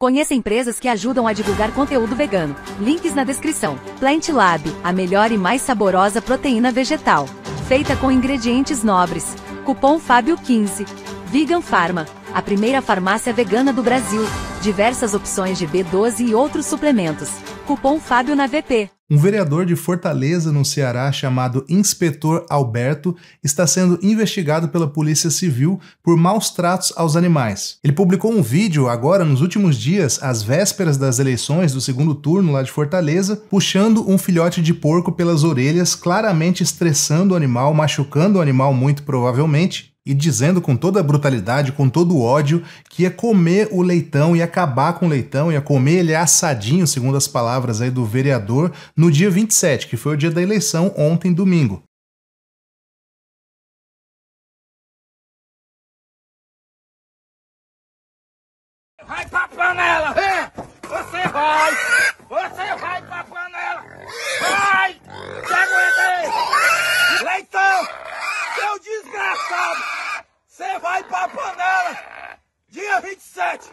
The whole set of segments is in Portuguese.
Conheça empresas que ajudam a divulgar conteúdo vegano. Links na descrição. Plant Lab, a melhor e mais saborosa proteína vegetal. Feita com ingredientes nobres. Cupom Fábio15. Vegan Pharma, a primeira farmácia vegana do Brasil. Diversas opções de B12 e outros suplementos. Cupom Fábio na VP. Um vereador de Fortaleza, no Ceará, chamado Inspetor Alberto, está sendo investigado pela Polícia Civil por maus tratos aos animais. Ele publicou um vídeo agora nos últimos dias, às vésperas das eleições do segundo turno lá de Fortaleza, puxando um filhote de porco pelas orelhas, claramente estressando o animal, machucando o animal muito provavelmente, e dizendo com toda a brutalidade, com todo o ódio, que ia comer o leitão, ia acabar com o leitão, ia comer ele assadinho, segundo as palavras aí do vereador, no dia 27, que foi o dia da eleição, ontem, domingo. Vai pra panela! É! Você vai! Você vai pra Você vai pra panela dia 27.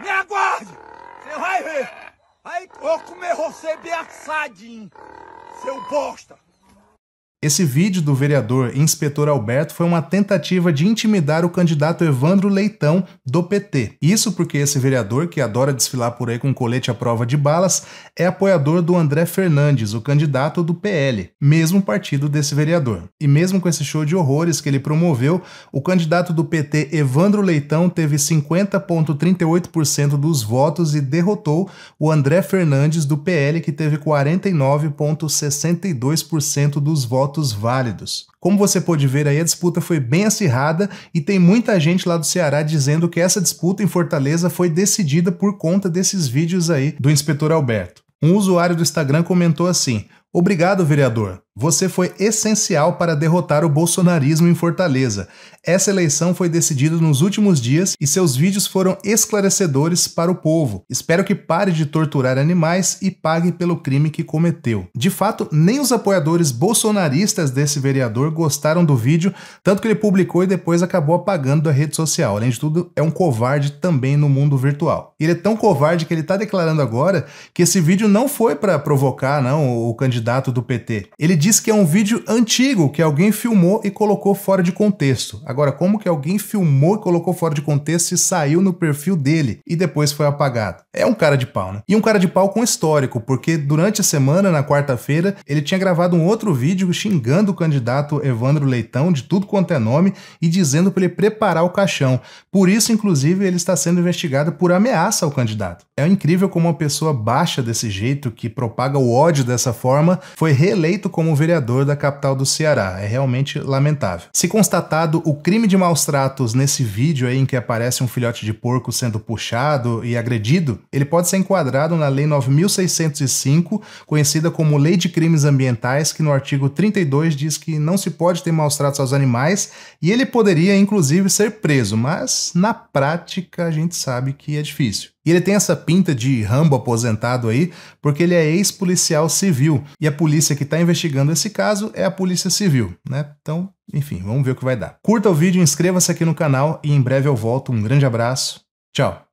Me aguarde. Você vai ver. Aí eu comer você bem assadinho, seu bosta. Esse vídeo do vereador inspetor Alberto foi uma tentativa de intimidar o candidato Evandro Leitão, do PT. Isso porque esse vereador, que adora desfilar por aí com colete à prova de balas, é apoiador do André Fernandes, o candidato do PL, mesmo partido desse vereador. E mesmo com esse show de horrores que ele promoveu, o candidato do PT, Evandro Leitão, teve 50,38% dos votos e derrotou o André Fernandes, do PL, que teve 49,62% dos votos votos válidos. Como você pode ver aí, a disputa foi bem acirrada e tem muita gente lá do Ceará dizendo que essa disputa em Fortaleza foi decidida por conta desses vídeos aí do inspetor Alberto. Um usuário do Instagram comentou assim: Obrigado, vereador. Você foi essencial para derrotar o bolsonarismo em Fortaleza. Essa eleição foi decidida nos últimos dias e seus vídeos foram esclarecedores para o povo. Espero que pare de torturar animais e pague pelo crime que cometeu. De fato, nem os apoiadores bolsonaristas desse vereador gostaram do vídeo, tanto que ele publicou e depois acabou apagando da rede social. Além de tudo, é um covarde também no mundo virtual. Ele é tão covarde que ele está declarando agora que esse vídeo não foi para provocar não o candidato do PT. Ele diz que é um vídeo antigo que alguém filmou e colocou fora de contexto. Agora, como que alguém filmou e colocou fora de contexto e saiu no perfil dele e depois foi apagado? É um cara de pau, né? E um cara de pau com histórico, porque durante a semana, na quarta-feira, ele tinha gravado um outro vídeo xingando o candidato Evandro Leitão de tudo quanto é nome e dizendo para ele preparar o caixão. Por isso, inclusive, ele está sendo investigado por ameaça ao candidato. É incrível como uma pessoa baixa desse jeito, que propaga o ódio dessa forma, foi reeleito como como vereador da capital do Ceará. É realmente lamentável. Se constatado o crime de maus tratos nesse vídeo aí em que aparece um filhote de porco sendo puxado e agredido, ele pode ser enquadrado na Lei 9605, conhecida como Lei de Crimes Ambientais, que no artigo 32 diz que não se pode ter maus tratos aos animais e ele poderia inclusive ser preso, mas na prática a gente sabe que é difícil. E ele tem essa pinta de Rambo aposentado aí, porque ele é ex-policial civil. E a polícia que está investigando esse caso é a Polícia Civil, né? Então, enfim, vamos ver o que vai dar. Curta o vídeo, inscreva-se aqui no canal e em breve eu volto. Um grande abraço. Tchau.